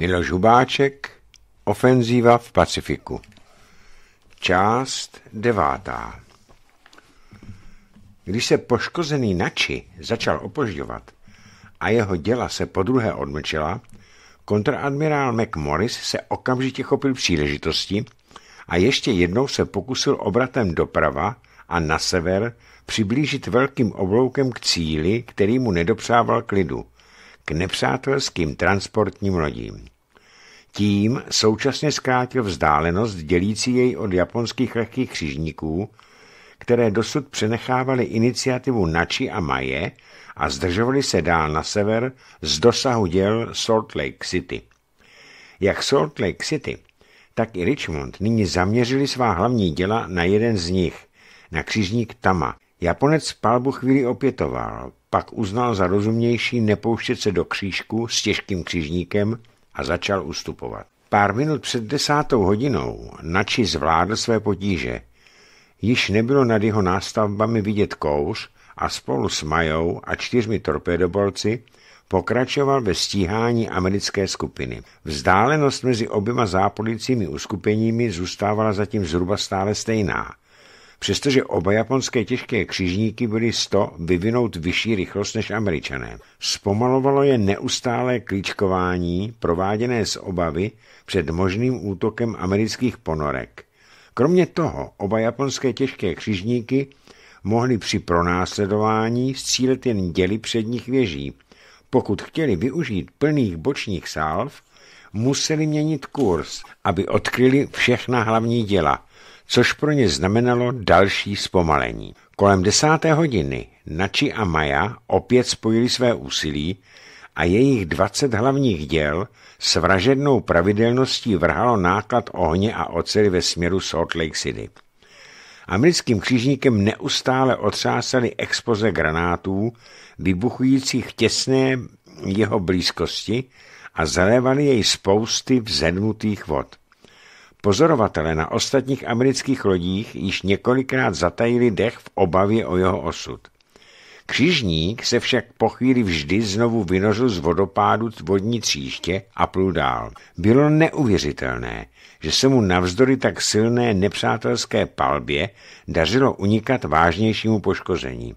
Miloš Hubáček, Ofenzíva v Pacifiku. Část devátá. Když se poškozený Nači začal opožďovat a jeho děla se podruhé odmlčela, kontradmirál McMorris se okamžitě chopil příležitosti a ještě jednou se pokusil obratem doprava a na sever přiblížit velkým obloukem k cíli, který mu nedopřával klidu – k nepřátelským transportním lodím. Tím současně zkrátil vzdálenost dělící jej od japonských lehkých křižníků, které dosud přenechávaly iniciativu Nači a Maje a zdržovali se dál na sever z dosahu děl Salt Lake City. Jak Salt Lake City, tak i Richmond nyní zaměřili svá hlavní děla na jeden z nich, na křižník Tama, Japonec palbu chvíli opětoval, pak uznal za rozumnější nepouštět se do křížku s těžkým křižníkem a začal ustupovat. Pár minut před desátou hodinou Nači zvládl své potíže. Již nebylo nad jeho nástavbami vidět kouř a spolu s Majou a čtyřmi torpédobolci pokračoval ve stíhání americké skupiny. Vzdálenost mezi oběma zápolícími uskupeními zůstávala zatím zhruba stále stejná přestože oba japonské těžké křižníky byly 100 vyvinout vyšší rychlost než američané. Zpomalovalo je neustálé klíčkování, prováděné z obavy před možným útokem amerických ponorek. Kromě toho oba japonské těžké křižníky mohli při pronásledování střílet jen děli předních věží. Pokud chtěli využít plných bočních sálv, museli měnit kurz, aby odkryli všechna hlavní děla – což pro ně znamenalo další zpomalení. Kolem desáté hodiny Nači a Maja opět spojili své úsilí a jejich 20 hlavních děl s vražednou pravidelností vrhalo náklad ohně a ocely ve směru Salt Lake City. Americkým křižníkem neustále otřásaly expoze granátů, vybuchujících těsné jeho blízkosti a zalévaly jej spousty vzednutých vod. Pozorovatelé na ostatních amerických lodích již několikrát zatajili dech v obavě o jeho osud. Křižník se však po chvíli vždy znovu vynořil z vodopádu vodní tříště a plul dál. Bylo neuvěřitelné, že se mu navzdory tak silné nepřátelské palbě dařilo unikat vážnějšímu poškození.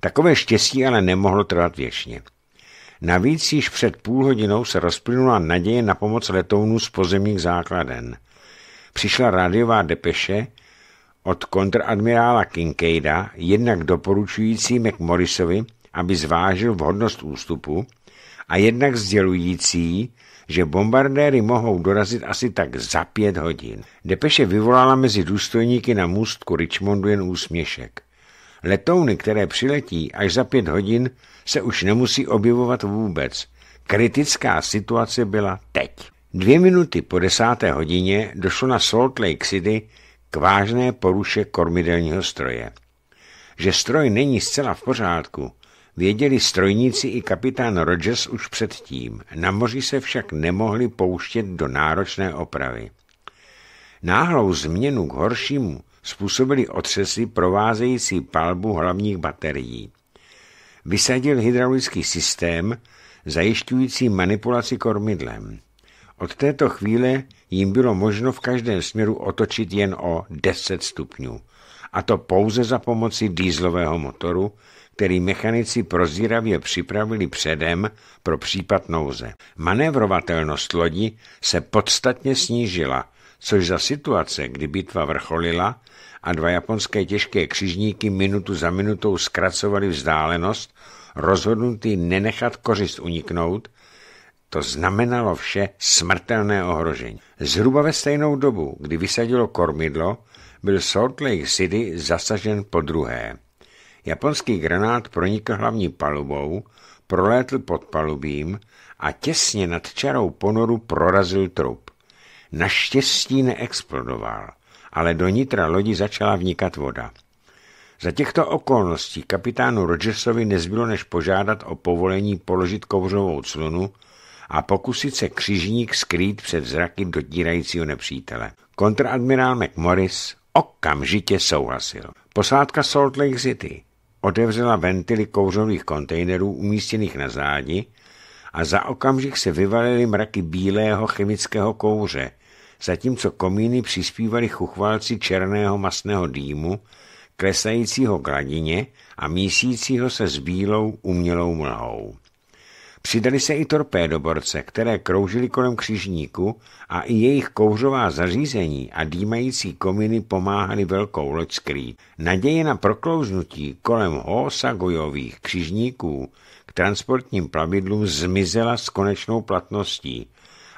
Takové štěstí ale nemohlo trvat věčně. Navíc již před půl hodinou se rozplynula naděje na pomoc letounů z pozemních základen – přišla rádiová depeše od kontradmirála Kinkejda, jednak doporučující McMorrisovi, aby zvážil vhodnost ústupu, a jednak sdělující, že bombardéry mohou dorazit asi tak za pět hodin. Depeše vyvolala mezi důstojníky na můstku Richmondu jen úsměšek. Letouny, které přiletí až za pět hodin, se už nemusí objevovat vůbec. Kritická situace byla teď. Dvě minuty po desáté hodině došlo na Salt Lake City k vážné poruše kormidelního stroje. Že stroj není zcela v pořádku, věděli strojníci i kapitán Rogers už předtím. Na moři se však nemohli pouštět do náročné opravy. Náhlou změnu k horšímu způsobili otřesy provázející palbu hlavních baterií. Vysadil hydraulický systém, zajišťující manipulaci kormidlem. Od této chvíle jim bylo možno v každém směru otočit jen o 10 stupňů, a to pouze za pomoci dýzlového motoru, který mechanici prozíravě připravili předem pro případ nouze. Manévrovatelnost lodi se podstatně snížila, což za situace, kdy bitva vrcholila a dva japonské těžké křižníky minutu za minutou zkracovali vzdálenost, rozhodnutý nenechat kořist uniknout, to znamenalo vše smrtelné ohrožení. Zhruba ve stejnou dobu, kdy vysadilo kormidlo, byl Salt Lake City zasažen po druhé. Japonský granát pronikl hlavní palubou, prolétl pod palubím a těsně nad čarou ponoru prorazil trup. Naštěstí neexplodoval, ale do nitra lodi začala vnikat voda. Za těchto okolností kapitánu Rogersovi nezbylo než požádat o povolení položit kouřovou clunu, a pokusit se křižník skrýt před zraky dotírajícího nepřítele. Kontraadmirál McMorris okamžitě souhlasil. Posádka Salt Lake City otevřela ventily kouřových kontejnerů umístěných na zádi a za okamžik se vyvalily mraky bílého chemického kouře, zatímco komíny přispívaly chuchvalci černého masného dýmu, klesajícího k hladině a mísícího se s bílou umělou mlhou. Přidali se i torpédoborce, které kroužily kolem křižníku a i jejich kouřová zařízení a dýmající kominy pomáhaly velkou loď skrýt. Naděje na proklouznutí kolem Hosagojových křižníků k transportním plavidlům zmizela s konečnou platností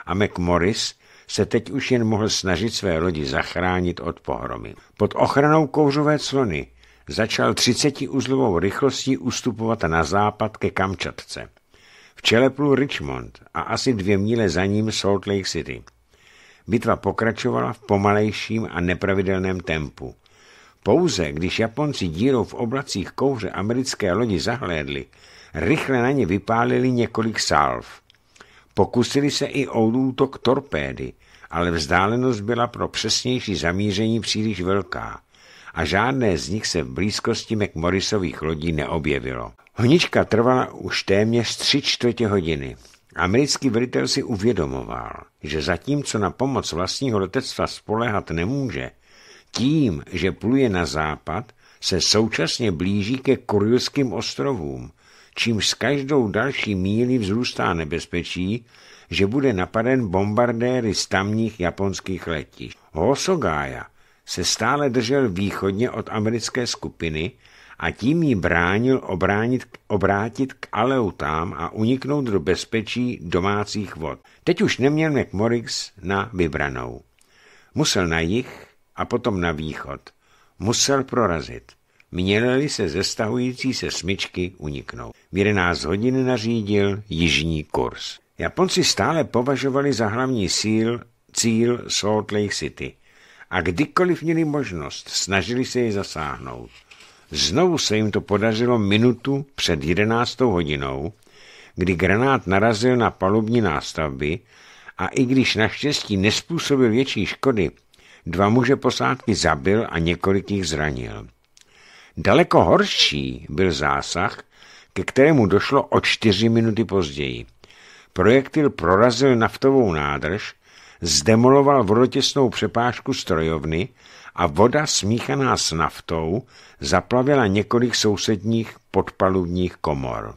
a McMorris se teď už jen mohl snažit své lodi zachránit od pohromy. Pod ochranou kouřové clony začal 30 uzlovou rychlostí ustupovat na západ ke Kamčatce. V čele plul Richmond a asi dvě míle za ním Salt Lake City. Bitva pokračovala v pomalejším a nepravidelném tempu. Pouze když Japonci dírou v oblacích kouře americké lodi zahlédli, rychle na ně vypálili několik salv. Pokusili se i o útok torpédy, ale vzdálenost byla pro přesnější zamíření příliš velká a žádné z nich se v blízkosti McMorrisových lodí neobjevilo. Honička trvala už téměř tři čtvrtě hodiny. Americký velitel si uvědomoval, že zatímco na pomoc vlastního letectva spolehat nemůže, tím, že pluje na západ, se současně blíží ke Kurilským ostrovům, čímž s každou další míli vzrůstá nebezpečí, že bude napaden bombardéry z tamních japonských letišť. Hosogája se stále držel východně od americké skupiny a tím jí bránil obránit, obrátit k Aleutám a uniknout do bezpečí domácích vod. Teď už neměl Morix na vybranou. Musel na jich a potom na východ. Musel prorazit. Měli se zestahující se smyčky uniknout. V 11 hodin nařídil jižní kurz. Japonci stále považovali za hlavní síl cíl Salt Lake City a kdykoliv měli možnost, snažili se ji zasáhnout. Znovu se jim to podařilo minutu před jedenáctou hodinou, kdy granát narazil na palubní nástavby a i když naštěstí nespůsobil větší škody, dva muže posádky zabil a několik jich zranil. Daleko horší byl zásah, ke kterému došlo o čtyři minuty později. Projektil prorazil naftovou nádrž, zdemoloval vodotěsnou přepážku strojovny a voda smíchaná s naftou zaplavila několik sousedních podpalubních komor.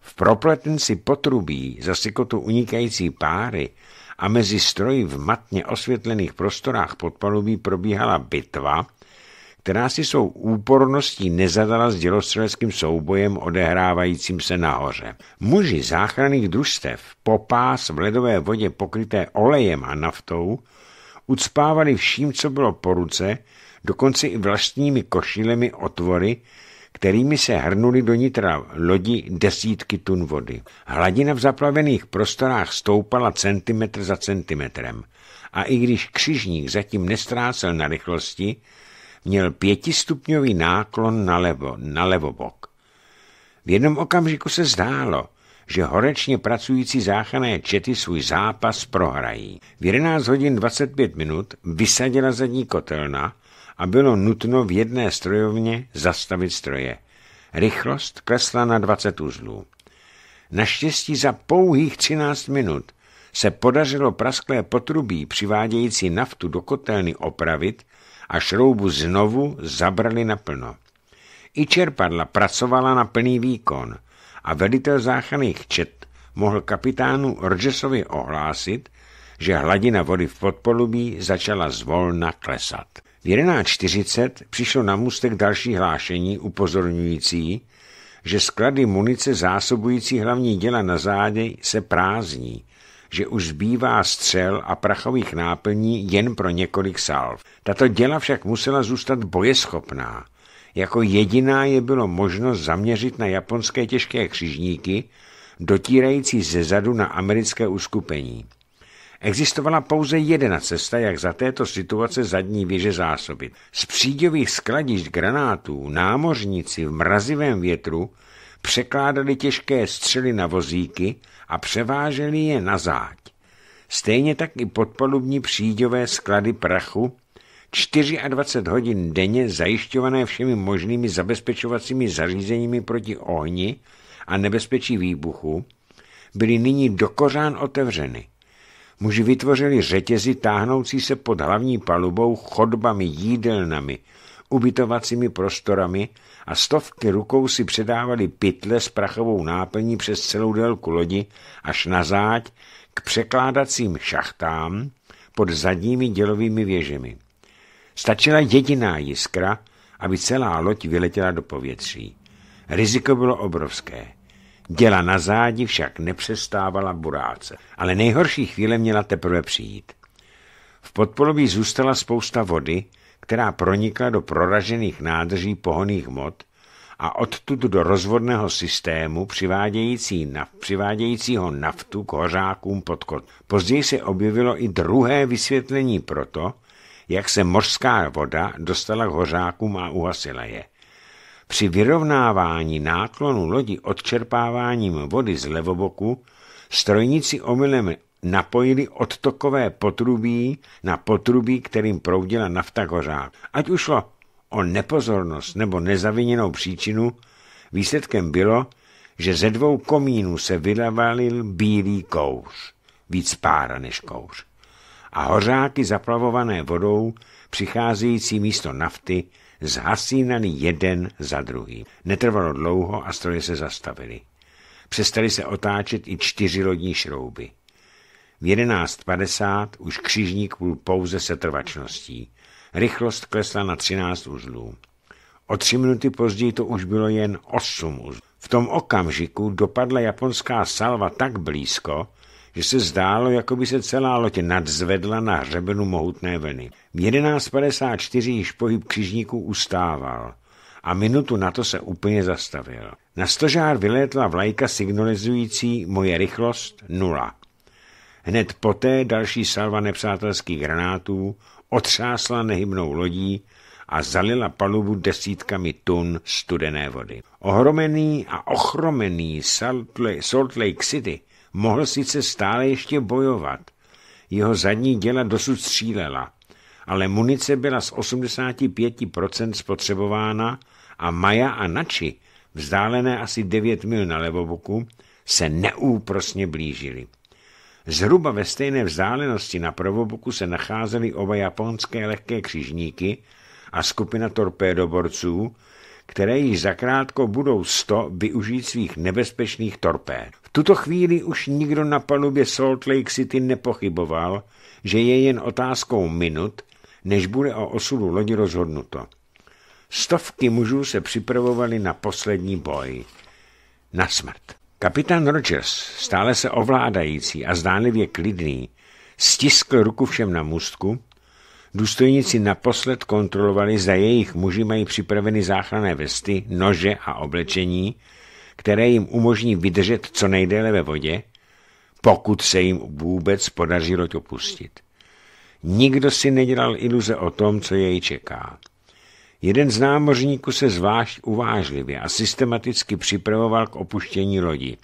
V propletenci potrubí sykotu unikající páry a mezi stroji v matně osvětlených prostorách podpalubí probíhala bitva, která si svou úporností nezadala s dělostřeleckým soubojem odehrávajícím se nahoře. Muži záchranných družstev po pás v ledové vodě pokryté olejem a naftou ucpávali vším, co bylo po ruce, dokonce i vlastními košilemi otvory, kterými se hrnuli do nitra lodi desítky tun vody. Hladina v zaplavených prostorách stoupala centimetr za centimetrem a i když křižník zatím nestrácel na rychlosti, měl pětistupňový náklon na, levo, na levobok. V jednom okamžiku se zdálo, že horečně pracující záchranné čety svůj zápas prohrají. V 11 hodin 25 minut vysadila zadní kotelna a bylo nutno v jedné strojovně zastavit stroje. Rychlost klesla na 20 uzlů. Naštěstí za pouhých 13 minut se podařilo prasklé potrubí přivádějící naftu do kotelny opravit a šroubu znovu zabrali naplno. I čerpadla pracovala na plný výkon – a velitel záchranných čet mohl kapitánu Rogersovi ohlásit, že hladina vody v podpolubí začala zvolna klesat. V 11.40 přišlo na můstek další hlášení upozorňující, že sklady munice zásobující hlavní děla na zádě se prázdní, že už zbývá střel a prachových náplní jen pro několik salv. Tato děla však musela zůstat bojeschopná, jako jediná je bylo možnost zaměřit na japonské těžké křižníky, dotírající ze zadu na americké uskupení. Existovala pouze jedna cesta, jak za této situace zadní věže zásobit. Z příďových skladišť granátů námořníci v mrazivém větru překládali těžké střely na vozíky a převáželi je na záď. Stejně tak i podpolubní příďové sklady prachu 24 hodin denně zajišťované všemi možnými zabezpečovacími zařízeními proti ohni a nebezpečí výbuchu, byly nyní dokořán otevřeny. Muži vytvořili řetězy táhnoucí se pod hlavní palubou chodbami, jídelnami, ubytovacími prostorami a stovky rukou si předávali pytle s prachovou náplní přes celou délku lodi až na záď k překládacím šachtám pod zadními dělovými věžemi. Stačila jediná jiskra, aby celá loď vyletěla do povětří. Riziko bylo obrovské. Děla na zádi však nepřestávala buráce, ale nejhorší chvíle měla teprve přijít. V podpoloví zůstala spousta vody, která pronikla do proražených nádrží pohoných mod a odtud do rozvodného systému přivádějící naf, přivádějícího naftu k hořákům pod kot. Později se objevilo i druhé vysvětlení proto, jak se mořská voda dostala k hořákům a uhasila je. Při vyrovnávání náklonu lodi odčerpáváním vody z levoboku strojníci omylem napojili odtokové potrubí na potrubí, kterým proudila nafta hořák. Ať ušlo o nepozornost nebo nezaviněnou příčinu, výsledkem bylo, že ze dvou komínů se vylavalil bílý kouř, víc pára než kouř a hořáky zaplavované vodou, přicházející místo nafty, zhasínaný jeden za druhý. Netrvalo dlouho a stroje se zastavily. Přestali se otáčet i čtyři lodní šrouby. V 11.50 už křižník byl pouze setrvačností. Rychlost klesla na 13 uzlů. O tři minuty později to už bylo jen 8 uzlů. V tom okamžiku dopadla japonská salva tak blízko, že se zdálo, jako by se celá loď nadzvedla na hřebenu mohutné vlny. V 11.54 již pohyb křižníků ustával a minutu na to se úplně zastavil. Na stožár vylétla vlajka signalizující moje rychlost nula. Hned poté další salva nepřátelských granátů otřásla nehybnou lodí a zalila palubu desítkami tun studené vody. Ohromený a ochromený Salt Lake City Mohl sice stále ještě bojovat. Jeho zadní děla dosud střílela, ale munice byla z 85% spotřebována a Maja a Nači, vzdálené asi 9 mil na levoboku, se neúprosně blížili. Zhruba ve stejné vzdálenosti na pravoboku se nacházely oba japonské lehké křižníky a skupina torpédoborců, které již zakrátko budou sto využít svých nebezpečných torpéd tuto chvíli už nikdo na palubě Salt Lake City nepochyboval, že je jen otázkou minut, než bude o osudu lodi rozhodnuto. Stovky mužů se připravovali na poslední boj. Na smrt. Kapitán Rogers, stále se ovládající a zdánlivě klidný, stiskl ruku všem na můstku, důstojníci naposled kontrolovali, zda jejich muži mají připraveny záchranné vesty, nože a oblečení, které jim umožní vydržet co nejdéle ve vodě, pokud se jim vůbec podaří loď opustit. Nikdo si nedělal iluze o tom, co jej čeká. Jeden z námořníků se zvlášť uvážlivě a systematicky připravoval k opuštění lodi.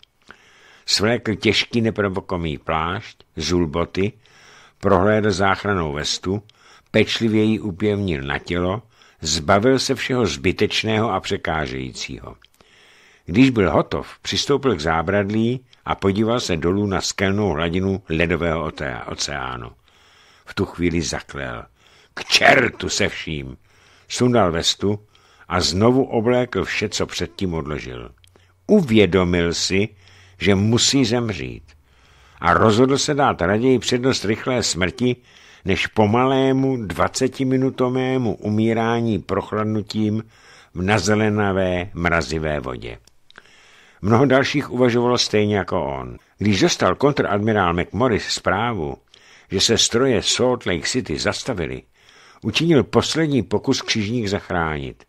Svlékl těžký neprovokomý plášť, zulboty, prohlédl záchranou vestu, pečlivě ji upěvnil na tělo, zbavil se všeho zbytečného a překážejícího. Když byl hotov, přistoupil k zábradlí a podíval se dolů na skelnou hladinu ledového oceánu. V tu chvíli zaklel. K čertu se vším! Sundal vestu a znovu oblékl vše, co předtím odložil. Uvědomil si, že musí zemřít a rozhodl se dát raději přednost rychlé smrti, než pomalému dvacetiminutovému umírání prochladnutím v nazelenavé mrazivé vodě. Mnoho dalších uvažovalo stejně jako on. Když dostal kontradmirál McMorris zprávu, že se stroje Salt Lake City zastavili. učinil poslední pokus křižník zachránit.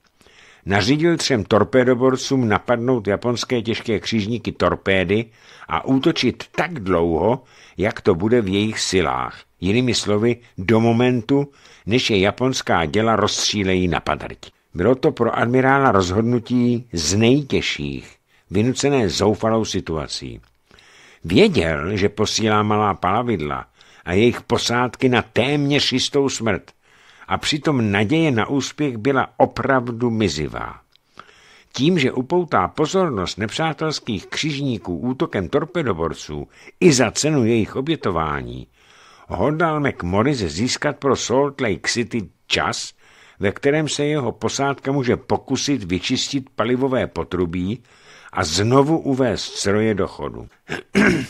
Nařídil třem torpédoborcům napadnout japonské těžké křižníky torpédy a útočit tak dlouho, jak to bude v jejich silách. Jinými slovy, do momentu, než je japonská děla rozstřílejí napadrť. Bylo to pro admirála rozhodnutí z nejtěžších vynucené zoufalou situací. Věděl, že posílá malá palavidla a jejich posádky na téměř jistou smrt a přitom naděje na úspěch byla opravdu mizivá. Tím, že upoutá pozornost nepřátelských křižníků útokem torpedoborců i za cenu jejich obětování, hodlal McMorris získat pro Salt Lake City čas, ve kterém se jeho posádka může pokusit vyčistit palivové potrubí a znovu uvést stroje do chodu.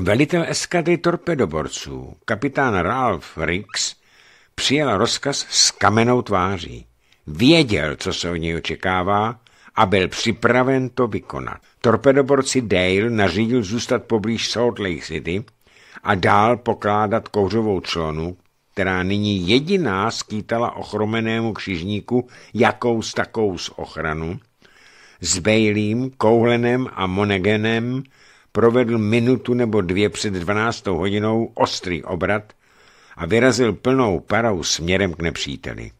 Velitel eskadry torpedoborců, kapitán Ralph Riggs, přijel rozkaz s kamenou tváří. Věděl, co se od něj očekává a byl připraven to vykonat. Torpedoborci Dale nařídil zůstat poblíž Salt Lake City a dál pokládat kouřovou člonu, která nyní jediná skýtala ochromenému křižníku jakous takous ochranu, s Baileym, Koulenem a Monegenem provedl minutu nebo dvě před 12. hodinou ostrý obrat a vyrazil plnou parou směrem k nepříteli.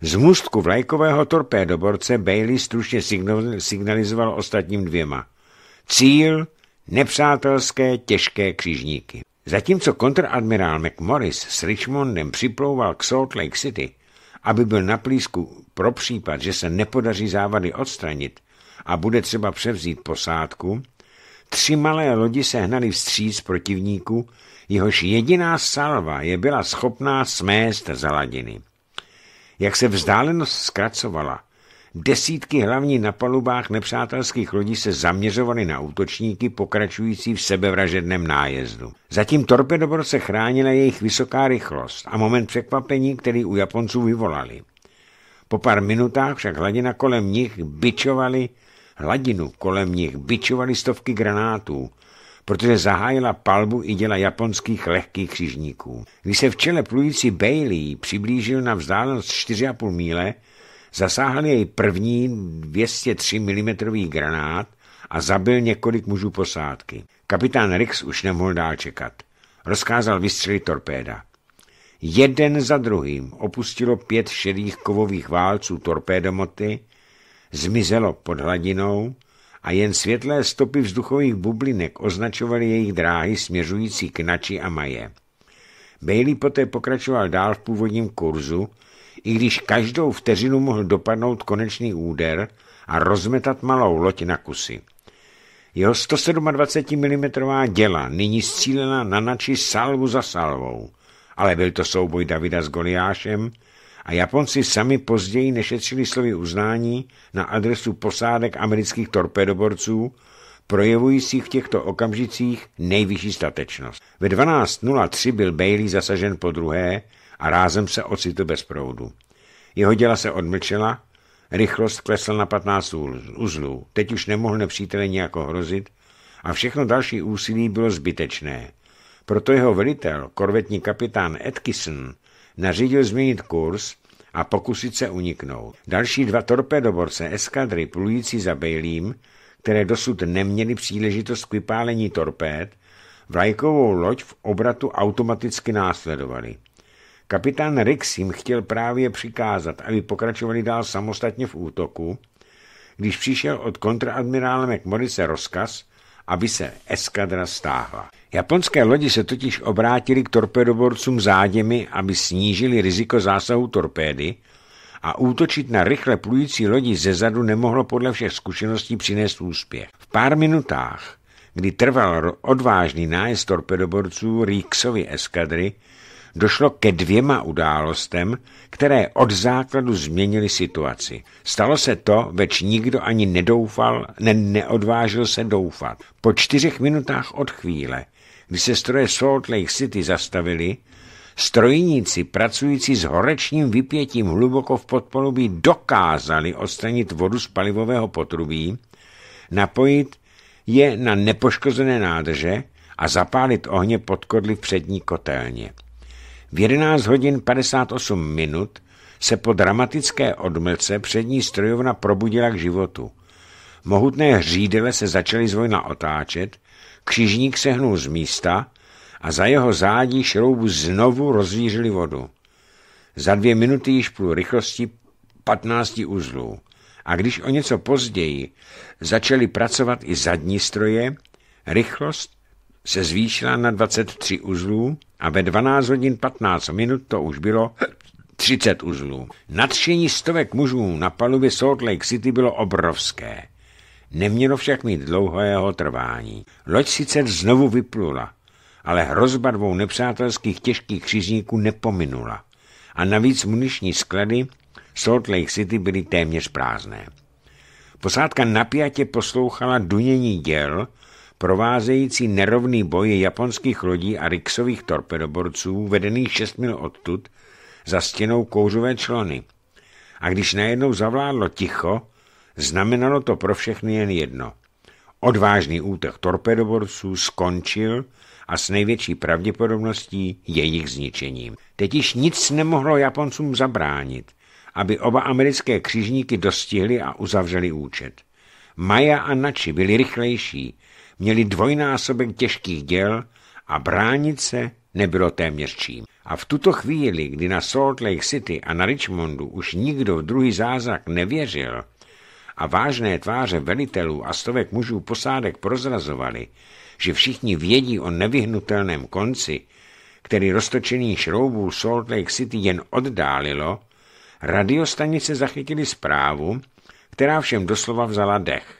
Z můstku vlajkového torpédoborce Bailey stručně signalizoval ostatním dvěma. Cíl nepřátelské těžké křižníky. Zatímco kontradmirál McMorris s Richmondem připlouval k Salt Lake City, aby byl na blízku pro případ, že se nepodaří závady odstranit a bude třeba převzít posádku, tři malé lodi se hnaly vstříc protivníku, jehož jediná salva je byla schopná smést za ladiny. Jak se vzdálenost zkracovala, desítky hlavní na palubách nepřátelských lodí se zaměřovaly na útočníky pokračující v sebevražedném nájezdu. Zatím torpedobor se chránila jejich vysoká rychlost a moment překvapení, který u Japonců vyvolali. Po pár minutách však hladina kolem nich byčovali, hladinu kolem nich byčovali stovky granátů, protože zahájila palbu i děla japonských lehkých křižníků. Když se v čele plující Bailey přiblížil na vzdálenost 4,5 míle, zasáhl jej první 203 mm granát a zabil několik mužů posádky. Kapitán Rix už nemohl dál čekat. Rozkázal vystřelit torpéda jeden za druhým opustilo pět šedých kovových válců torpédomoty, zmizelo pod hladinou a jen světlé stopy vzduchových bublinek označovaly jejich dráhy směřující k Nači a Maje. Bailey poté pokračoval dál v původním kurzu, i když každou vteřinu mohl dopadnout konečný úder a rozmetat malou loď na kusy. Jeho 127 mm děla nyní střílela na nači salvu za salvou – ale byl to souboj Davida s Goliášem a Japonci sami později nešetřili slovy uznání na adresu posádek amerických torpedoborců, projevujících v těchto okamžicích nejvyšší statečnost. Ve 12.03 byl Bailey zasažen po druhé a rázem se ocitl bez proudu. Jeho děla se odmlčela, rychlost klesla na 15 uzlů. Teď už nemohl nepřítele nějak hrozit a všechno další úsilí bylo zbytečné. Proto jeho velitel, korvetní kapitán Atkinson, nařídil změnit kurz a pokusit se uniknout. Další dva torpedoborce eskadry plující za Baileym, které dosud neměly příležitost k vypálení torpéd, vlajkovou loď v obratu automaticky následovali. Kapitán Rix jim chtěl právě přikázat, aby pokračovali dál samostatně v útoku, když přišel od kontradmirála McMorrise rozkaz, aby se eskadra stáhla. Japonské lodi se totiž obrátili k torpedoborcům záděmi, aby snížili riziko zásahu torpédy a útočit na rychle plující lodi zezadu nemohlo podle všech zkušeností přinést úspěch. V pár minutách, kdy trval odvážný nájezd torpedoborců Ríksovi eskadry, došlo ke dvěma událostem, které od základu změnily situaci. Stalo se to, več nikdo ani nedoufal, ne, neodvážil se doufat. Po čtyřech minutách od chvíle, kdy se stroje Salt Lake City zastavili, strojníci pracující s horečním vypětím hluboko v podpolubí dokázali odstranit vodu z palivového potrubí, napojit je na nepoškozené nádrže a zapálit ohně pod kodly v přední kotelně. V 11 hodin 58 minut se po dramatické odmlce přední strojovna probudila k životu. Mohutné hřídele se začaly zvojna otáčet, křižník se hnul z místa a za jeho zádí šroubu znovu rozvířili vodu. Za dvě minuty již plul rychlostí 15 uzlů. A když o něco později začaly pracovat i zadní stroje, rychlost se zvýšila na 23 uzlů a ve 12 hodin 15 minut to už bylo 30 uzlů. Nadšení stovek mužů na palubě Salt Lake City bylo obrovské. Nemělo však mít dlouhého trvání. Loď sice znovu vyplula, ale hrozba dvou nepřátelských těžkých křižníků nepominula. A navíc muniční sklady Salt Lake City byly téměř prázdné. Posádka napjatě poslouchala dunění děl provázející nerovný boj japonských lodí a riksových torpedoborců vedených šest mil odtud za stěnou kouřové člony. A když najednou zavládlo ticho, znamenalo to pro všechny jen jedno. Odvážný útek torpedoborců skončil a s největší pravděpodobností jejich zničením. Teď již nic nemohlo Japoncům zabránit, aby oba americké křižníky dostihli a uzavřeli účet. Maja a Nači byli rychlejší, měli dvojnásobek těžkých děl a bránit se nebylo téměř čím. A v tuto chvíli, kdy na Salt Lake City a na Richmondu už nikdo v druhý zázrak nevěřil a vážné tváře velitelů a stovek mužů posádek prozrazovali, že všichni vědí o nevyhnutelném konci, který roztočený šroubů Salt Lake City jen oddálilo, radiostanice zachytili zprávu, která všem doslova vzala dech.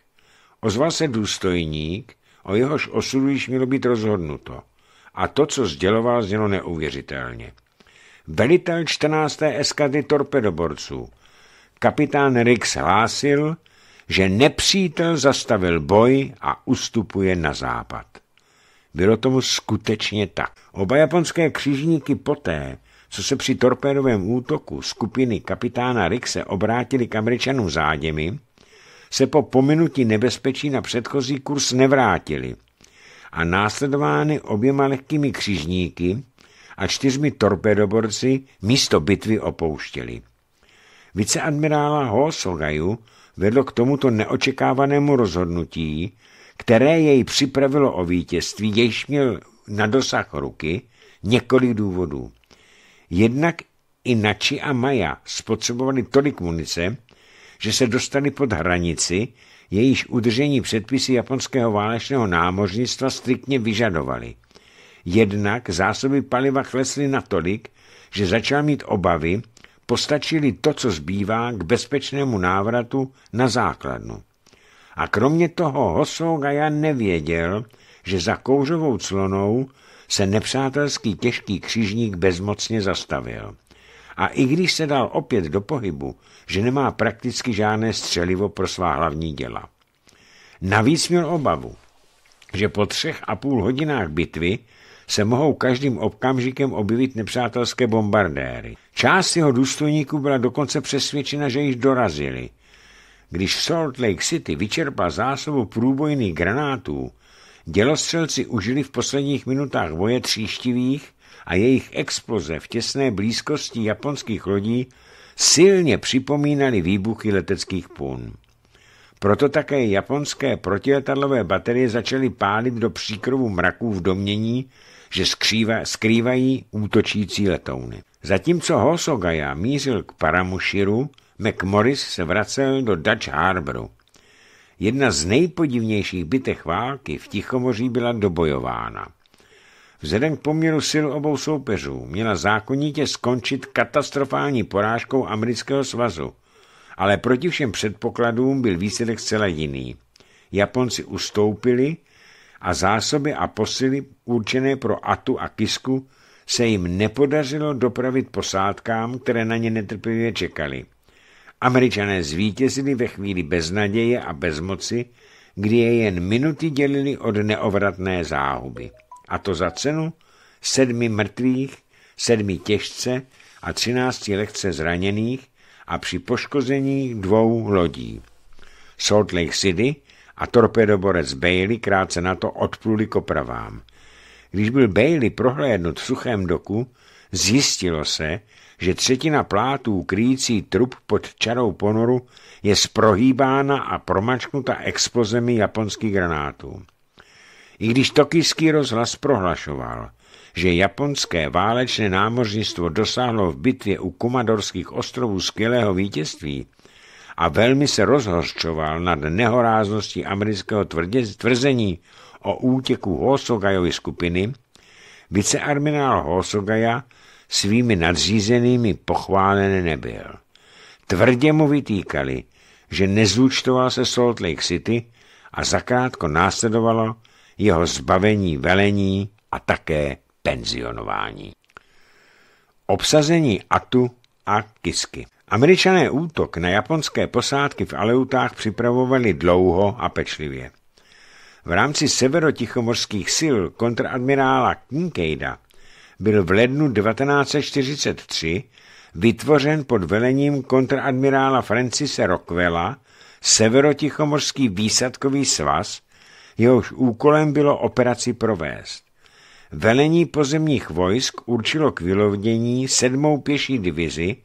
Ozval se důstojník, O jehož osudu již mělo být rozhodnuto. A to, co sděloval, znělo neuvěřitelně. Velitel 14. eskadry torpedoborců, kapitán Rix hlásil, že nepřítel zastavil boj a ustupuje na západ. Bylo tomu skutečně tak. Oba japonské křižníky poté, co se při torpédovém útoku skupiny kapitána Rixe obrátili k Američanům záděmi, se po pominutí nebezpečí na předchozí kurz nevrátily a následovány oběma lehkými křižníky a čtyřmi torpedoborci místo bitvy opouštěli. Viceadmirála Sogaju vedlo k tomuto neočekávanému rozhodnutí, které jej připravilo o vítězství, jež měl na dosah ruky, několik důvodů. Jednak i Nači a Maja spotřebovali tolik munice, že se dostali pod hranici, jejíž udržení předpisy japonského válečného námořnictva striktně vyžadovali. Jednak zásoby paliva klesly natolik, že začal mít obavy, postačili to, co zbývá k bezpečnému návratu na základnu. A kromě toho Hosogaja nevěděl, že za kouřovou clonou se nepřátelský těžký křižník bezmocně zastavil a i když se dal opět do pohybu, že nemá prakticky žádné střelivo pro svá hlavní děla. Navíc měl obavu, že po třech a půl hodinách bitvy se mohou každým okamžikem objevit nepřátelské bombardéry. Část jeho důstojníků byla dokonce přesvědčena, že již dorazili. Když Salt Lake City vyčerpal zásobu průbojných granátů, dělostřelci užili v posledních minutách boje tříštivých a jejich exploze v těsné blízkosti japonských lodí silně připomínaly výbuchy leteckých pun. Proto také japonské protiletadlové baterie začaly pálit do příkrovu mraků v domění, že skříva, skrývají útočící letouny. Zatímco Hosogaya mířil k Paramushiru, McMorris se vracel do Dutch Harboru. Jedna z nejpodivnějších bytech války v Tichomoří byla dobojována. Vzhledem k poměru sil obou soupeřů měla zákonitě skončit katastrofální porážkou amerického svazu, ale proti všem předpokladům byl výsledek zcela jiný. Japonci ustoupili a zásoby a posily určené pro Atu a Kisku se jim nepodařilo dopravit posádkám, které na ně netrpělivě čekali. Američané zvítězili ve chvíli beznaděje a bezmoci, kdy je jen minuty dělili od neovratné záhuby a to za cenu sedmi mrtvých, sedmi těžce a třinácti lehce zraněných a při poškození dvou lodí. Salt Lake City a torpedoborec Bailey krátce na to odpluli kopravám. Když byl Bailey prohlédnut v suchém doku, zjistilo se, že třetina plátů kryjící trup pod čarou ponoru je sprohýbána a promačknuta explozemi japonských granátů. I když tokijský rozhlas prohlašoval, že japonské válečné námořnictvo dosáhlo v bitvě u Kumadorských ostrovů skvělého vítězství a velmi se rozhorčoval nad nehorázností amerického tvrzení o útěku Hosogajovy skupiny, vicearminál Hosogaja svými nadřízenými pochválen nebyl. Tvrdě mu vytýkali, že nezúčtoval se Salt Lake City a zakrátko následovalo, jeho zbavení velení a také penzionování. Obsazení Atu a Kisky Američané útok na japonské posádky v Aleutách připravovali dlouho a pečlivě. V rámci severotichomorských sil kontradmirála Kinkejda byl v lednu 1943 vytvořen pod velením kontradmirála Francise Rockwella severotichomorský výsadkový svaz, jehož úkolem bylo operaci provést. Velení pozemních vojsk určilo k vylovnění sedmou pěší divizi,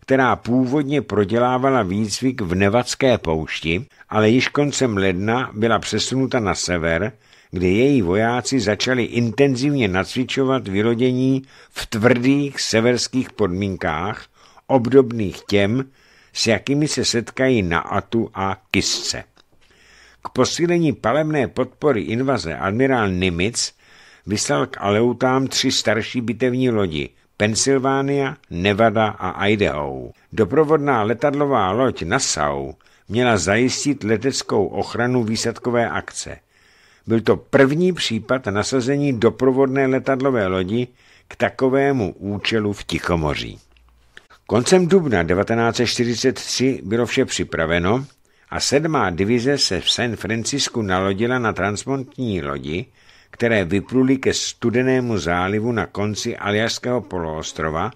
která původně prodělávala výcvik v Nevadské poušti, ale již koncem ledna byla přesunuta na sever, kde její vojáci začali intenzivně nacvičovat vylodění v tvrdých severských podmínkách, obdobných těm, s jakými se setkají na Atu a Kisce. K posílení palemné podpory invaze admirál Nimitz vyslal k Aleutám tři starší bitevní lodi Pensylvánia, Nevada a Idaho. Doprovodná letadlová loď Nassau měla zajistit leteckou ochranu výsadkové akce. Byl to první případ nasazení doprovodné letadlové lodi k takovému účelu v Tichomoří. Koncem dubna 1943 bylo vše připraveno a sedmá divize se v San Francisku nalodila na transmontní lodi, které vypluly ke studenému zálivu na konci Aljaského poloostrova,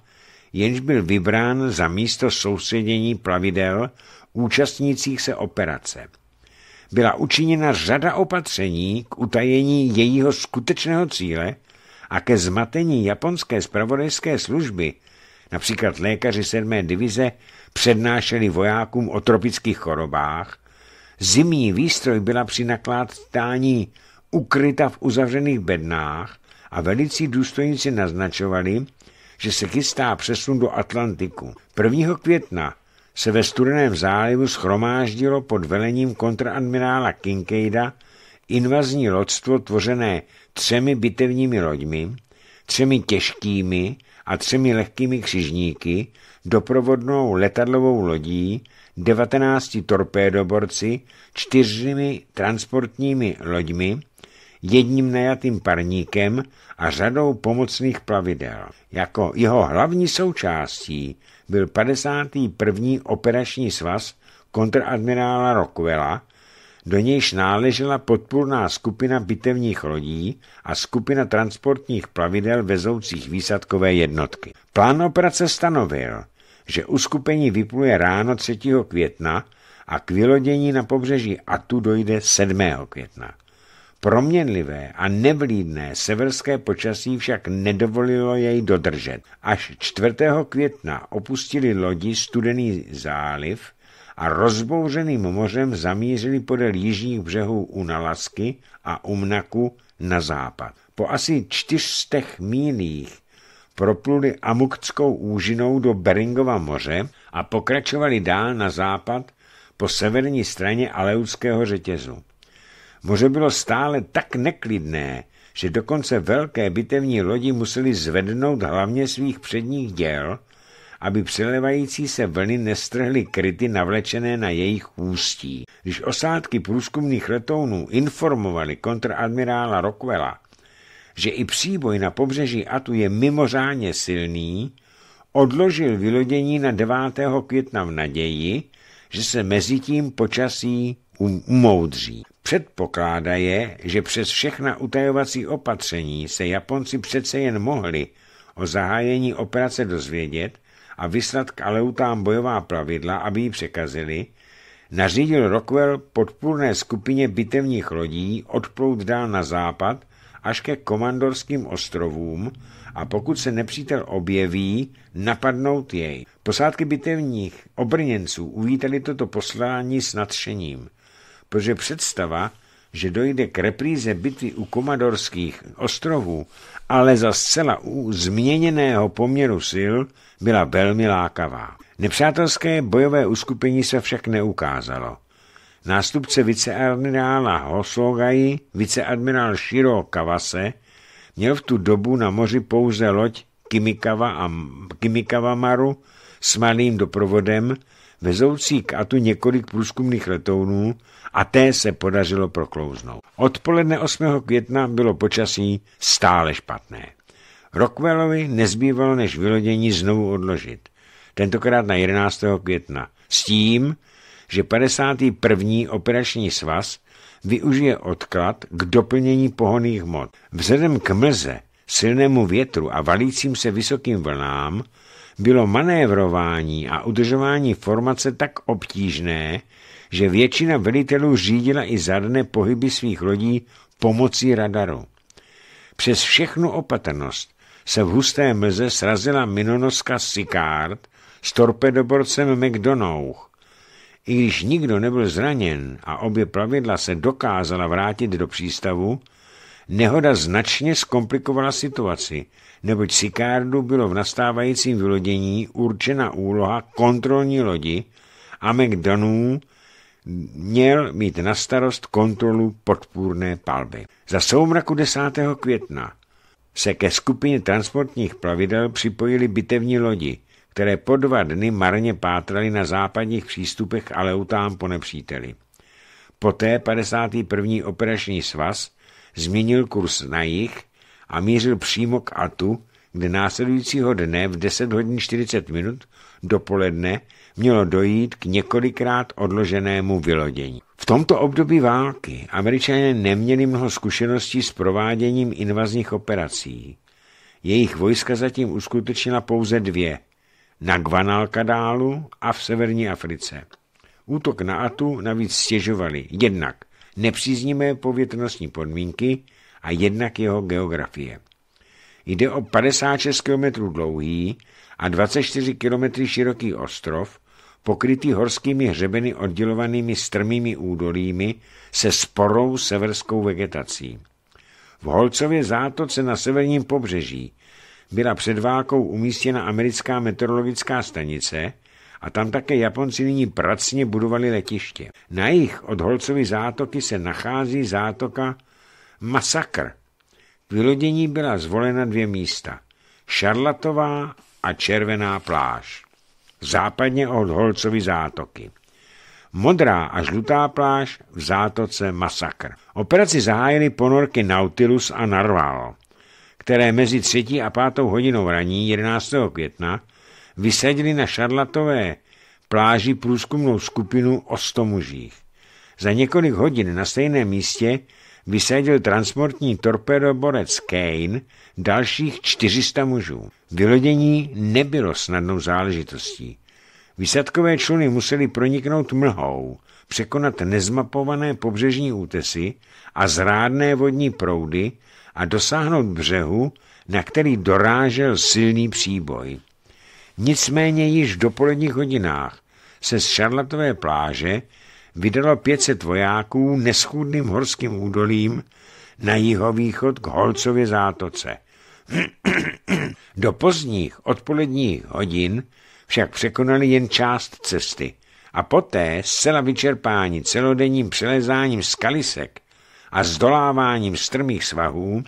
jenž byl vybrán za místo soustředění plavidel účastnících se operace. Byla učiněna řada opatření k utajení jejího skutečného cíle a ke zmatení japonské spravodajské služby, například lékaři 7. divize přednášeli vojákům o tropických chorobách, zimní výstroj byla při nakládání ukryta v uzavřených bednách a velicí důstojníci naznačovali, že se chystá přesun do Atlantiku. 1. května se ve studeném zálivu schromáždilo pod velením kontradmirála Kinkejda invazní lodstvo tvořené třemi bitevními loďmi, třemi těžkými a třemi lehkými křižníky doprovodnou letadlovou lodí, 19 torpédoborci, čtyřmi transportními loďmi, jedním najatým parníkem a řadou pomocných plavidel. Jako jeho hlavní součástí byl 51. operační svaz kontradmirála Rockwella, do nějž náležela podpůrná skupina bitevních lodí a skupina transportních plavidel vezoucích výsadkové jednotky. Plán operace stanovil, že uskupení vypluje ráno 3. května a k vylodění na pobřeží Atu dojde 7. května. Proměnlivé a nevlídné severské počasí však nedovolilo jej dodržet. Až 4. května opustili lodi studený záliv a rozbouřeným mořem zamířili podél jižních břehů Unalasky a Umnaku na západ. Po asi 400 mílích propluli Amukckou úžinou do Beringova moře a pokračovali dál na západ po severní straně Aleutského řetězu. Moře bylo stále tak neklidné, že dokonce velké bitevní lodi museli zvednout hlavně svých předních děl, aby přelevající se vlny nestrhly kryty navlečené na jejich ústí. Když osádky průzkumných letounů informovali kontradmirála Rockwella že i příboj na pobřeží Atu je mimořádně silný, odložil vylodění na 9. května v naději, že se mezi tím počasí um-, umoudří. Předpokládá je, že přes všechna utajovací opatření se Japonci přece jen mohli o zahájení operace dozvědět a vyslat k Aleutám bojová plavidla, aby ji překazili, nařídil Rockwell podpůrné skupině bitevních lodí odplout dál na západ až ke komandorským ostrovům a pokud se nepřítel objeví, napadnout jej. Posádky bitevních obrněnců uvítali toto poslání s nadšením, protože představa, že dojde k repríze bitvy u komandorských ostrovů, ale za zcela u změněného poměru sil, byla velmi lákavá. Nepřátelské bojové uskupení se však neukázalo. Nástupce viceadmirála Hoslogai, viceadmirál Shiro Kawase, měl v tu dobu na moři pouze loď Kimikawa, a, Kimikawa Maru s malým doprovodem, vezoucí k Atu několik průzkumných letounů a té se podařilo proklouznout. Odpoledne 8. května bylo počasí stále špatné. Rockwellovi nezbývalo než vylodění znovu odložit, tentokrát na 11. května, s tím, že 51. operační svaz využije odklad k doplnění pohoných hmot. Vzhledem k mlze, silnému větru a valícím se vysokým vlnám bylo manévrování a udržování formace tak obtížné, že většina velitelů řídila i zadné pohyby svých lodí pomocí radaru. Přes všechnu opatrnost se v husté mlze srazila minonoska Sikard s torpedoborcem McDonough i když nikdo nebyl zraněn a obě plavidla se dokázala vrátit do přístavu, nehoda značně zkomplikovala situaci, neboť Sikárdu bylo v nastávajícím vylodění určena úloha kontrolní lodi a McDonů měl mít na starost kontrolu podpůrné palby. Za soumraku 10. května se ke skupině transportních plavidel připojili bitevní lodi – které po dva dny marně pátrali na západních přístupech a leutám po nepříteli. Poté 51. operační svaz změnil kurz na jih a mířil přímo k Atu, kde následujícího dne v 10 hodin 40 minut dopoledne mělo dojít k několikrát odloženému vylodění. V tomto období války američané neměli mnoho zkušeností s prováděním invazních operací. Jejich vojska zatím uskutečnila pouze dvě, na Guanalkadálu a v severní Africe. Útok na Atu navíc stěžovaly jednak nepříznivé povětrnostní podmínky a jednak jeho geografie. Jde o 56 km dlouhý a 24 km široký ostrov, pokrytý horskými hřebeny oddělovanými strmými údolími se sporou severskou vegetací. V Holcově zátoce na severním pobřeží byla před válkou umístěna americká meteorologická stanice a tam také Japonci nyní pracně budovali letiště. Na jich od Holcovy zátoky se nachází zátoka Masakr. K vylodění byla zvolena dvě místa. Šarlatová a Červená pláž. Západně od Holcovy zátoky. Modrá a žlutá pláž v zátoce Masakr. Operaci zahájily ponorky Nautilus a Narval které mezi třetí a pátou hodinou raní 11. května vysadili na šarlatové pláži průzkumnou skupinu o 100 mužích. Za několik hodin na stejném místě vysadil transportní torpedoborec Kane dalších 400 mužů. Vylodění nebylo snadnou záležitostí. Vysadkové čluny museli proniknout mlhou, překonat nezmapované pobřežní útesy a zrádné vodní proudy a dosáhnout břehu, na který dorážel silný příboj. Nicméně již v dopoledních hodinách se z Šarlatové pláže vydalo 500 vojáků neschůdným horským údolím na jihovýchod k Holcově zátoce. Do pozdních odpoledních hodin však překonali jen část cesty – a poté zcela vyčerpání celodenním přelezáním skalisek a zdoláváním strmých svahů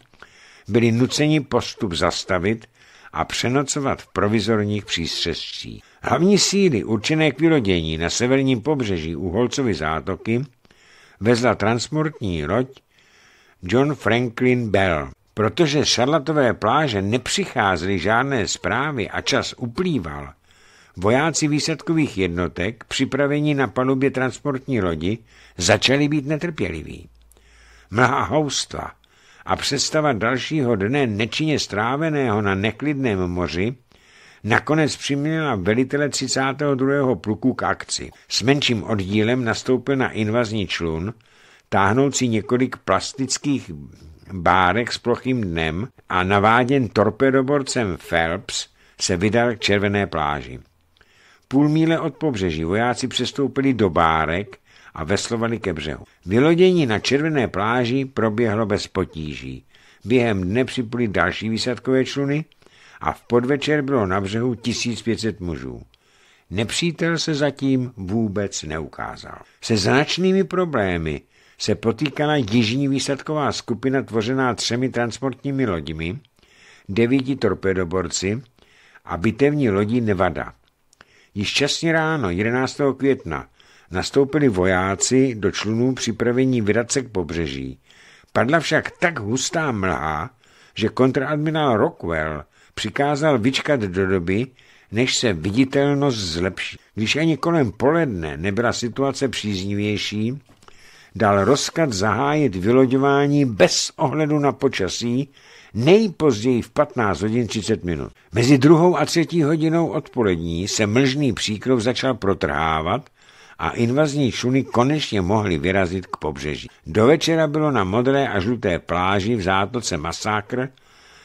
byli nuceni postup zastavit a přenocovat v provizorních přístřežcích. Hlavní síly určené k vylodění na severním pobřeží u Holcovy zátoky vezla transportní loď John Franklin Bell. Protože šarlatové pláže nepřicházely žádné zprávy a čas uplýval, Vojáci výsadkových jednotek, připravení na palubě transportní lodi, začali být netrpěliví. Mlha houstva a představa dalšího dne nečině stráveného na neklidném moři nakonec přiměla velitele 32. pluku k akci. S menším oddílem nastoupil na invazní člun, táhnoucí několik plastických bárek s plochým dnem a naváděn torpedoborcem Phelps se vydal k červené pláži. Půl míle od pobřeží vojáci přestoupili do bárek a veslovali ke břehu. Vylodění na červené pláži proběhlo bez potíží. Během dne připuli další výsadkové čluny a v podvečer bylo na břehu 1500 mužů. Nepřítel se zatím vůbec neukázal. Se značnými problémy se potýkala jižní výsadková skupina tvořená třemi transportními lodimi, devíti torpedoborci a bitevní lodí Nevada. Již časně ráno 11. května nastoupili vojáci do člunů připravení vydat se k pobřeží. Padla však tak hustá mlha, že kontraadmirál Rockwell přikázal vyčkat do doby, než se viditelnost zlepší. Když ani kolem poledne nebyla situace příznivější, dal rozkaz zahájit vyloďování bez ohledu na počasí nejpozději v 15 hodin 30 minut. Mezi druhou a třetí hodinou odpolední se mlžný příkrov začal protrhávat a invazní čluny konečně mohly vyrazit k pobřeží. Do večera bylo na modré a žluté pláži v zátoce Masákr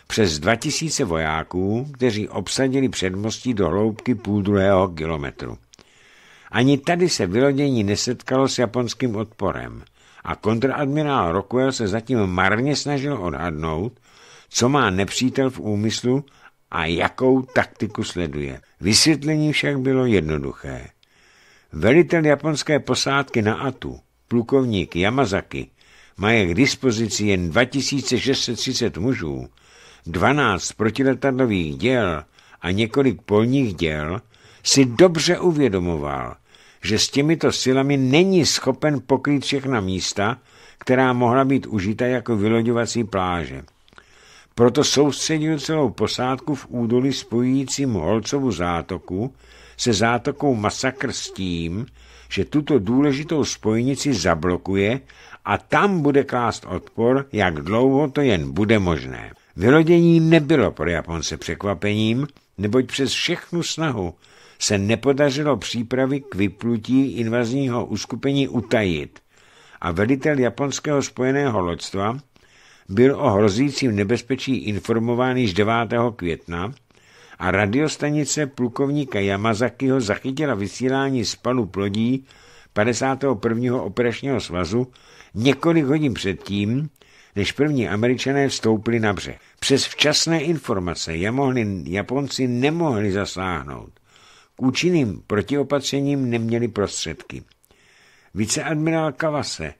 přes 2000 vojáků, kteří obsadili předmostí do hloubky půl druhého kilometru. Ani tady se vylodění nesetkalo s japonským odporem a kontradmirál Rockwell se zatím marně snažil odhadnout, co má nepřítel v úmyslu a jakou taktiku sleduje. Vysvětlení však bylo jednoduché. Velitel japonské posádky na Atu, plukovník Yamazaki, má k dispozici jen 2630 mužů, 12 protiletadlových děl a několik polních děl, si dobře uvědomoval, že s těmito silami není schopen pokrýt všechna místa, která mohla být užita jako vyloďovací pláže. Proto soustředil celou posádku v údolí spojujícím Holcovu zátoku se zátokou Masakr s tím, že tuto důležitou spojnici zablokuje a tam bude klást odpor, jak dlouho to jen bude možné. Vylodění nebylo pro Japonce překvapením, neboť přes všechnu snahu se nepodařilo přípravy k vyplutí invazního uskupení utajit a velitel japonského spojeného loďstva byl o hrozícím nebezpečí informován již 9. května a radiostanice plukovníka Yamazakiho zachytila vysílání z palu plodí 51. operačního svazu několik hodin předtím, než první američané vstoupili na břeh. Přes včasné informace jamohli, Japonci nemohli zasáhnout. K účinným protiopatřením neměli prostředky. Viceadmirál Kavase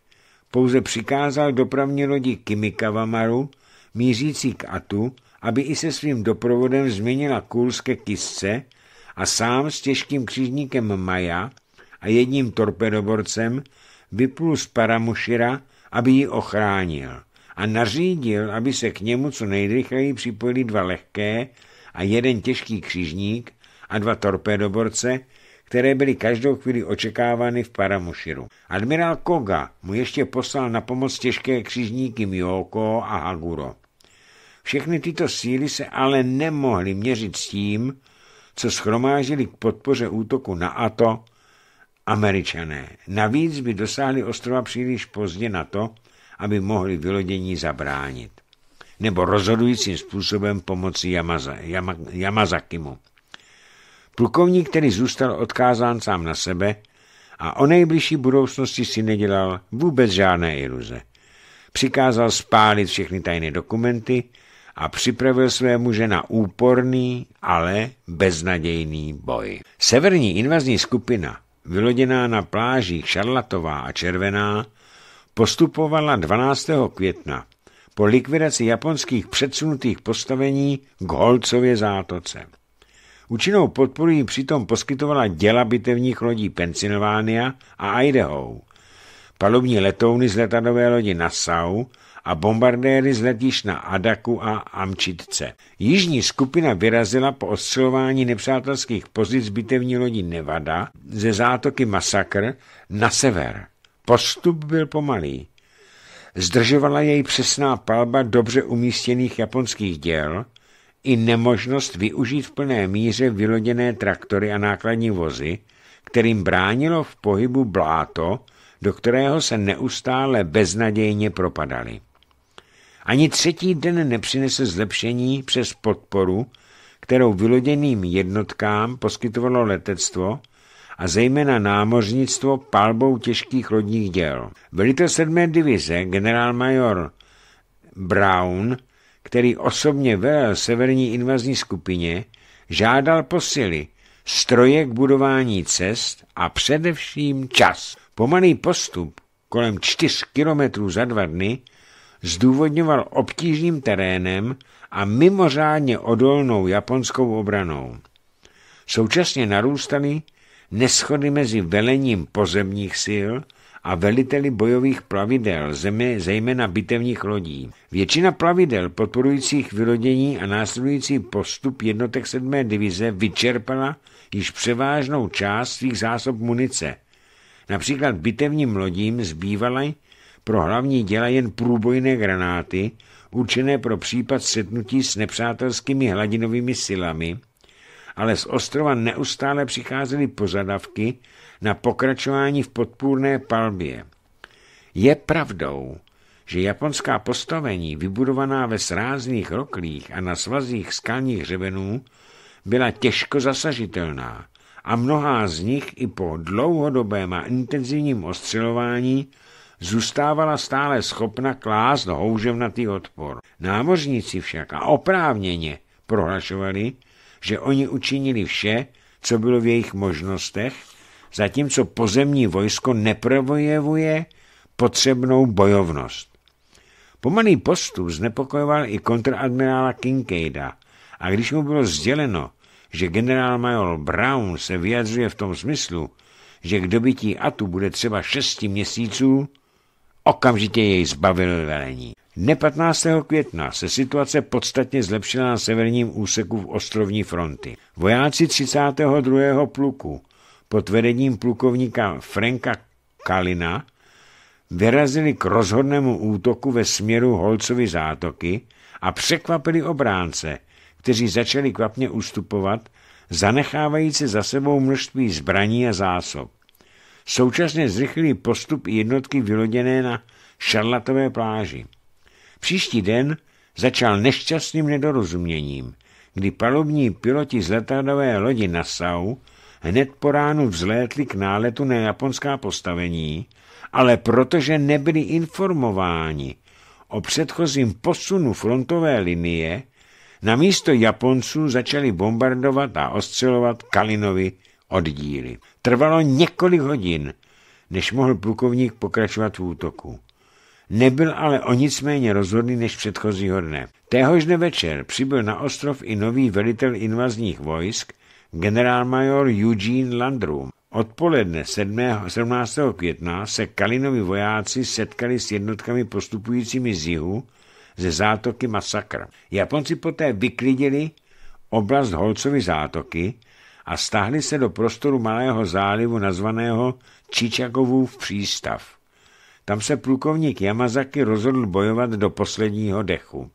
pouze přikázal dopravní lodi Kimikavamaru, mířící k Atu, aby i se svým doprovodem změnila kurz ke Kisce a sám s těžkým křižníkem Maja a jedním torpedoborcem vyplul z Paramušira, aby ji ochránil a nařídil, aby se k němu co nejrychleji připojili dva lehké a jeden těžký křižník a dva torpedoborce, které byly každou chvíli očekávány v Paramuširu. Admirál Koga mu ještě poslal na pomoc těžké křižníky Mioko a Haguro. Všechny tyto síly se ale nemohly měřit s tím, co schromážili k podpoře útoku na Ato američané. Navíc by dosáhli ostrova příliš pozdě na to, aby mohli vylodění zabránit. Nebo rozhodujícím způsobem pomocí Yamazakimu. Yama, Yamazakimu. Plukovník tedy zůstal odkázán sám na sebe a o nejbližší budoucnosti si nedělal vůbec žádné iluze. Přikázal spálit všechny tajné dokumenty a připravil své muže na úporný, ale beznadějný boj. Severní invazní skupina, vyloděná na plážích Šarlatová a Červená, postupovala 12. května po likvidaci japonských předsunutých postavení k Holcově zátoce. Účinnou podporu jí přitom poskytovala děla bitevních lodí Pensylvánia a Idaho, palubní letouny z letadové lodi Nassau a bombardéry z letiš na Adaku a Amčitce. Jižní skupina vyrazila po ostřelování nepřátelských pozic bitevní lodi Nevada ze zátoky Masakr na sever. Postup byl pomalý. Zdržovala jej přesná palba dobře umístěných japonských děl, i nemožnost využít v plné míře vyloděné traktory a nákladní vozy, kterým bránilo v pohybu bláto, do kterého se neustále beznadějně propadali. Ani třetí den nepřinese zlepšení přes podporu, kterou vyloděným jednotkám poskytovalo letectvo a zejména námořnictvo palbou těžkých lodních děl. Velitel sedmé divize generálmajor Brown který osobně velel severní invazní skupině, žádal posily, stroje k budování cest a především čas. Pomalý postup kolem 4 kilometrů za dva dny zdůvodňoval obtížným terénem a mimořádně odolnou japonskou obranou. Současně narůstaly neschody mezi velením pozemních sil – a veliteli bojových plavidel, země, zejména bitevních lodí. Většina plavidel podporujících vylodění a následující postup jednotek 7. divize vyčerpala již převážnou část svých zásob munice. Například bitevním lodím zbývaly pro hlavní děla jen průbojné granáty, určené pro případ setnutí s nepřátelskými hladinovými silami, ale z ostrova neustále přicházely požadavky na pokračování v podpůrné palbě. Je pravdou, že japonská postavení, vybudovaná ve srázných roklích a na svazích skalních hřebenů, byla těžko zasažitelná a mnohá z nich i po dlouhodobém a intenzivním ostřelování zůstávala stále schopna klást houževnatý odpor. Námořníci však a oprávněně prohlašovali, že oni učinili vše, co bylo v jejich možnostech, zatímco pozemní vojsko neprojevuje potřebnou bojovnost. Pomalý postup znepokojoval i kontradmirála Kinkeida, a když mu bylo sděleno, že generál-major Brown se vyjadřuje v tom smyslu, že k dobytí Atu bude třeba šesti měsíců, okamžitě jej zbavil velení. Dne 15. května se situace podstatně zlepšila na severním úseku v ostrovní fronty. Vojáci 32. pluku pod vedením plukovníka Franka Kalina vyrazili k rozhodnému útoku ve směru Holcovy zátoky a překvapili obránce, kteří začali kvapně ustupovat, zanechávající za sebou množství zbraní a zásob. Současně zrychlili postup jednotky vyloděné na Šarlatové pláži. Příští den začal nešťastným nedorozuměním, kdy palubní piloti z letadové lodi Nassau hned po ránu vzlétli k náletu na japonská postavení, ale protože nebyli informováni o předchozím posunu frontové linie, na místo Japonců začali bombardovat a ostřelovat Kalinovi oddíly. Trvalo několik hodin, než mohl plukovník pokračovat v útoku. Nebyl ale o nic méně rozhodný než předchozího dne. Téhož dne večer přibyl na ostrov i nový velitel invazních vojsk, generálmajor Eugene Landrum. Odpoledne 7. 17. května se Kalinovi vojáci setkali s jednotkami postupujícími z jihu ze zátoky Masakra. Japonci poté vyklidili oblast Holcovy zátoky a stáhli se do prostoru malého zálivu nazvaného Čičakovův přístav. Tam se plukovník Yamazaki rozhodl bojovat do posledního dechu.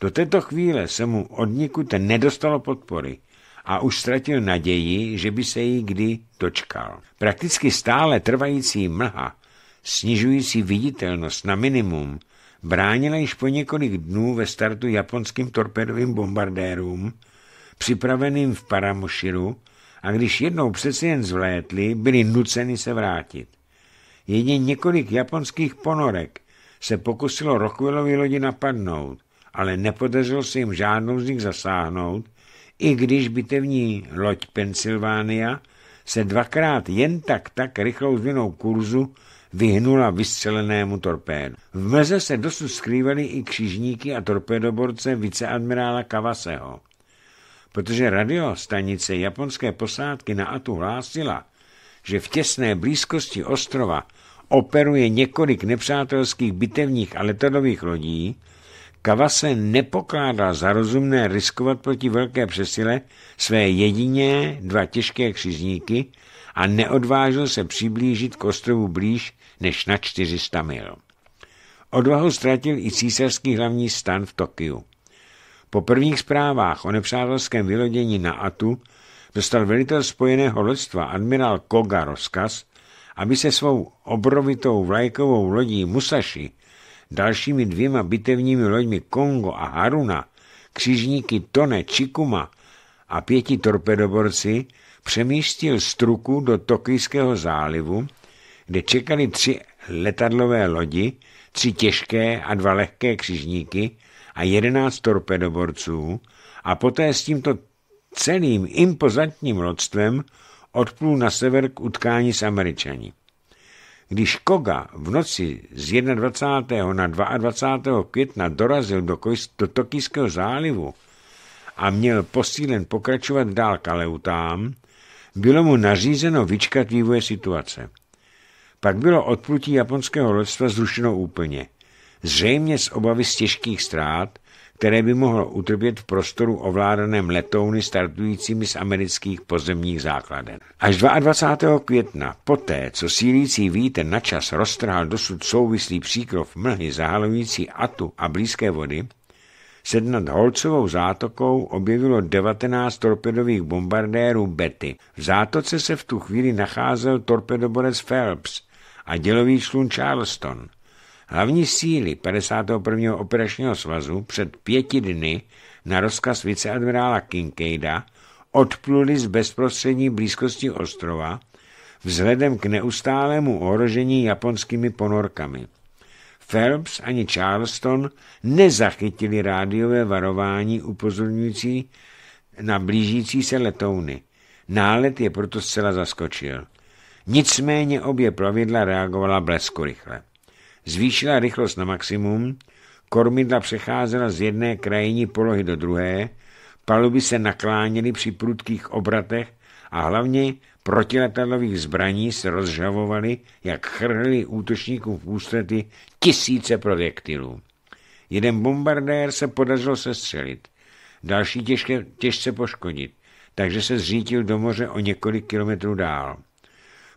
Do této chvíle se mu odnikud nedostalo podpory – a už ztratil naději, že by se jí kdy dočkal. Prakticky stále trvající mlha, snižující viditelnost na minimum, bránila již po několik dnů ve startu japonským torpedovým bombardérům, připraveným v Paramoširu, a když jednou přeci jen zvlétli, byli nuceni se vrátit. Jedině několik japonských ponorek se pokusilo Rockwellovi lodi napadnout, ale nepodařilo se jim žádnou z nich zasáhnout i když bitevní loď Pensylvánia se dvakrát jen tak tak rychlou změnou kurzu vyhnula vystřelenému torpédu. V meze se dosud skrývaly i křižníky a torpédoborce viceadmirála Kavaseho, Protože radio stanice japonské posádky na Atu hlásila, že v těsné blízkosti ostrova operuje několik nepřátelských bitevních a letadových lodí, Kava se nepokládá za rozumné riskovat proti velké přesile své jediné dva těžké křižníky a neodvážil se přiblížit k ostrovu blíž než na 400 mil. Odvahu ztratil i císařský hlavní stan v Tokiu. Po prvních zprávách o nepřátelském vylodění na Atu dostal velitel spojeného lodstva admirál Koga rozkaz, aby se svou obrovitou vlajkovou lodí Musashi dalšími dvěma bitevními loďmi Kongo a Haruna, křižníky Tone Chikuma a pěti torpedoborci přemístil struku do Tokijského zálivu, kde čekali tři letadlové lodi, tři těžké a dva lehké křižníky a jedenáct torpedoborců a poté s tímto celým impozantním lodstvem odplul na sever k utkání s Američani. Když Koga v noci z 21. na 22. května dorazil do, do Tokijského zálivu a měl posílen pokračovat dál kaleutám, bylo mu nařízeno vyčkat vývoje situace. Pak bylo odplutí japonského lodstva zrušeno úplně, zřejmě z obavy z těžkých ztrát, které by mohlo utrpět v prostoru ovládaném letouny startujícími z amerických pozemních základen. Až 22. května, poté co sílící vítr načas roztrhal dosud souvislý příkrov mlhy zahalující Atu a blízké vody, se nad Holcovou zátokou objevilo 19 torpedových bombardérů Betty. V zátoce se v tu chvíli nacházel torpedoborec Phelps a dělový člun Charleston – Hlavní síly 51. operačního svazu před pěti dny na rozkaz viceadmirála Kinkejda odpluli z bezprostřední blízkosti ostrova vzhledem k neustálému ohrožení japonskými ponorkami. Phelps ani Charleston nezachytili rádiové varování upozorňující na blížící se letouny. Nálet je proto zcela zaskočil. Nicméně obě plavidla reagovala rychle zvýšila rychlost na maximum, kormidla přecházela z jedné krajiny polohy do druhé, paluby se nakláněly při prudkých obratech a hlavně protiletadlových zbraní se rozžavovaly, jak chrlili útočníkům v ústrety tisíce projektilů. Jeden bombardér se podařilo sestřelit, další těžké, těžce poškodit, takže se zřítil do moře o několik kilometrů dál.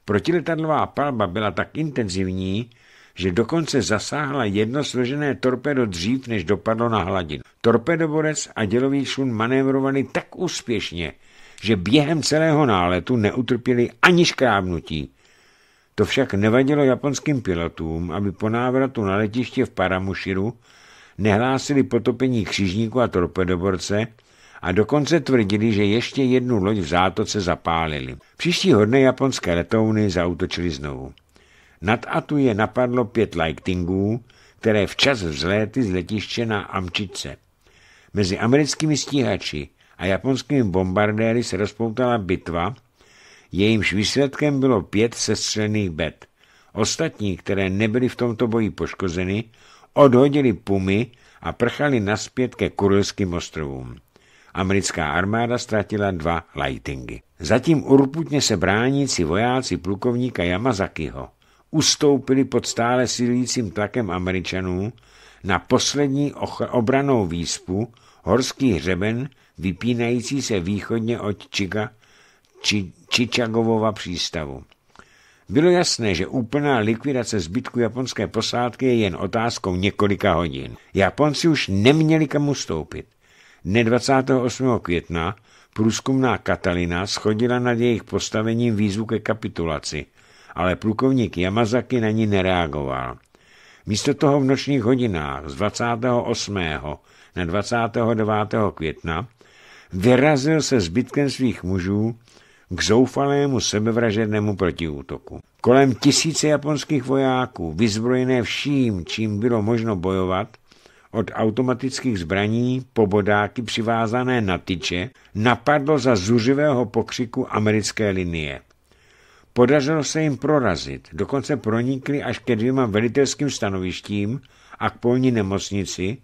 Protiletadlová palba byla tak intenzivní, že dokonce zasáhla jedno složené torpedo dřív, než dopadlo na hladinu. Torpedoborec a dělový šun manévrovali tak úspěšně, že během celého náletu neutrpěli ani škrábnutí. To však nevadilo japonským pilotům, aby po návratu na letiště v Paramuširu nehlásili potopení křižníku a torpedoborce a dokonce tvrdili, že ještě jednu loď v zátoce zapálili. Příští dne japonské letouny zautočili znovu. Nad Atu je napadlo pět lightingů, které včas vzléty z letiště na Amčice. Mezi americkými stíhači a japonskými bombardéry se rozpoutala bitva, jejímž výsledkem bylo pět sestřelených bet. Ostatní, které nebyly v tomto boji poškozeny, odhodili pumy a prchali naspět ke Kurilským ostrovům. Americká armáda ztratila dva lightingy. Zatím urputně se bránící vojáci plukovníka Yamazakiho ustoupili pod stále silnícím tlakem Američanů na poslední obranou výspu horský hřeben vypínající se východně od Čiga, či, Čičagovova přístavu. Bylo jasné, že úplná likvidace zbytku japonské posádky je jen otázkou několika hodin. Japonci už neměli kam ustoupit. Dne 28. května průzkumná Katalina schodila nad jejich postavením výzvu ke kapitulaci – ale plukovník Yamazaki na ní nereagoval. Místo toho v nočních hodinách z 28. na 29. května vyrazil se zbytkem svých mužů k zoufalému sebevražednému protiútoku. Kolem tisíce japonských vojáků, vyzbrojené vším, čím bylo možno bojovat, od automatických zbraní po bodáky přivázané na tyče, napadlo za zuřivého pokřiku americké linie. Podařilo se jim prorazit, dokonce pronikli až ke dvěma velitelským stanovištím a k polní nemocnici,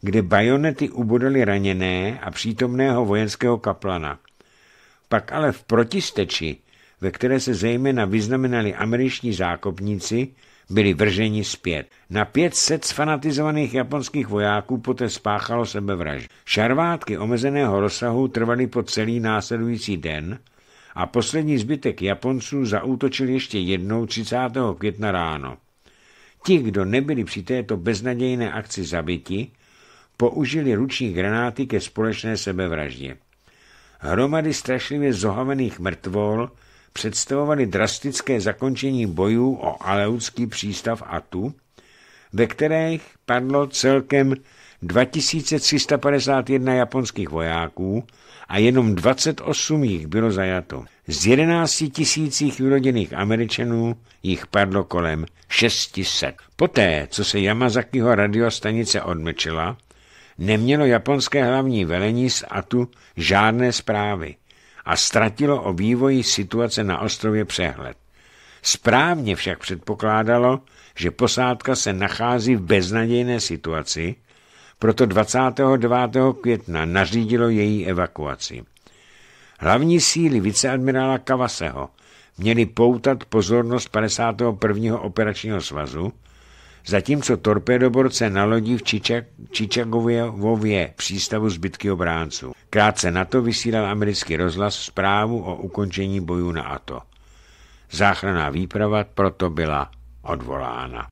kde bajonety ubodaly raněné a přítomného vojenského kaplana. Pak ale v protisteči, ve které se zejména vyznamenali američní zákopníci, byli vrženi zpět. Na 500 fanatizovaných japonských vojáků poté spáchalo sebevraž. Šarvátky omezeného rozsahu trvaly po celý následující den – a poslední zbytek Japonců zaútočil ještě jednou 30. května ráno. Ti, kdo nebyli při této beznadějné akci zabiti, použili ruční granáty ke společné sebevraždě. Hromady strašlivě zohavených mrtvol představovaly drastické zakončení bojů o Aleutský přístav Atu, ve kterých padlo celkem 2351 japonských vojáků, a jenom 28 jich bylo zajato. Z 11 tisících vyroděných Američanů jich padlo kolem 600. Poté, co se Yamazakiho radiostanice odmlčela, nemělo japonské hlavní velení z Atu žádné zprávy a ztratilo o vývoji situace na ostrově přehled. Správně však předpokládalo, že posádka se nachází v beznadějné situaci proto 29. května nařídilo její evakuaci. Hlavní síly viceadmirála Kavaseho měly poutat pozornost 51. operačního svazu, zatímco torpédoborce na lodi v Čičagově přístavu zbytky obránců. Krátce na to vysílal americký rozhlas zprávu o ukončení bojů na ATO. Záchranná výprava proto byla odvolána.